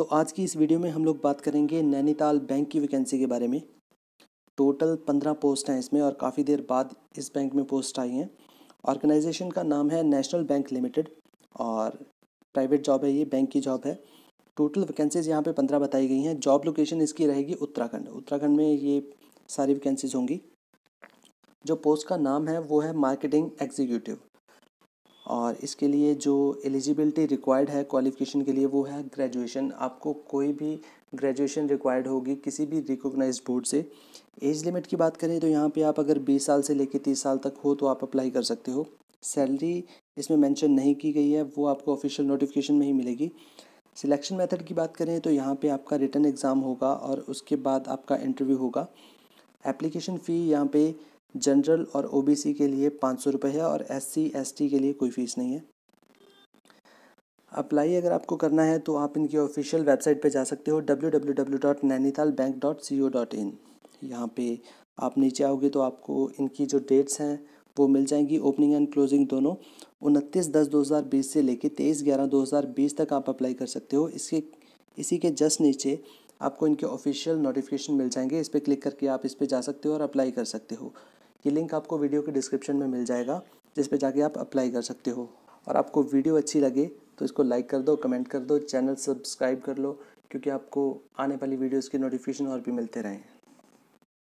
तो आज की इस वीडियो में हम लोग बात करेंगे नैनीताल बैंक की वैकेंसी के बारे में टोटल पंद्रह पोस्ट हैं इसमें और काफ़ी देर बाद इस बैंक में पोस्ट आई हैं ऑर्गेनाइजेशन का नाम है नेशनल बैंक लिमिटेड और प्राइवेट जॉब है ये बैंक की जॉब है टोटल वैकेंसीज यहाँ पे पंद्रह बताई गई हैं जॉब लोकेशन इसकी रहेगी उत्तराखंड उत्तराखंड में ये सारी वैकेंसीज होंगी जो पोस्ट का नाम है वो है मार्केटिंग एग्जीक्यूटिव और इसके लिए जो एलिजिबिलिटी रिक्वायर्ड है क्वालिफिकेशन के लिए वो है ग्रेजुएशन आपको कोई भी ग्रेजुएशन रिक्वायर्ड होगी किसी भी रिकोगनाइज बोर्ड से एज लिमिट की बात करें तो यहाँ पे आप अगर 20 साल से लेकर 30 साल तक हो तो आप अप्लाई कर सकते हो सैलरी इसमें मेंशन नहीं की गई है वो आपको ऑफिशियल नोटिफिकेशन में ही मिलेगी सिलेक्शन मेथड की बात करें तो यहाँ पे आपका रिटर्न एग्ज़ाम होगा और उसके बाद आपका इंटरव्यू होगा एप्लीकेशन फ़ी यहाँ पे जनरल और ओबीसी के लिए पाँच सौ रुपये है और एससी एसटी के लिए कोई फ़ीस नहीं है अप्लाई अगर आपको करना है तो आप इनकी ऑफिशियल वेबसाइट पे जा सकते हो W W W dot Nainital bank dot C O dot in यहाँ पर आप नीचे आओगे तो आपको इनकी जो डेट्स हैं वो मिल जाएंगी ओपनिंग एंड क्लोजिंग दोनों उनतीस दस दो हज़ार बीस से लेके तेईस ग्यारह दो हज़ार बीस तक आप अप्लाई कर सकते हो इसके इसी के जस्ट नीचे आपको इनके ऑफिशियल नोटिफिकेशन मिल जाएंगे इस पर क्लिक करके आप इस पर जा सकते हो और अप्लाई कर सकते हो ये लिंक आपको वीडियो के डिस्क्रिप्शन में मिल जाएगा जिस पर जाके आप अप्लाई कर सकते हो और आपको वीडियो अच्छी लगे तो इसको लाइक कर दो कमेंट कर दो चैनल सब्सक्राइब कर लो क्योंकि आपको आने वाली वीडियोज़ की नोटिफिकेशन और भी मिलते रहें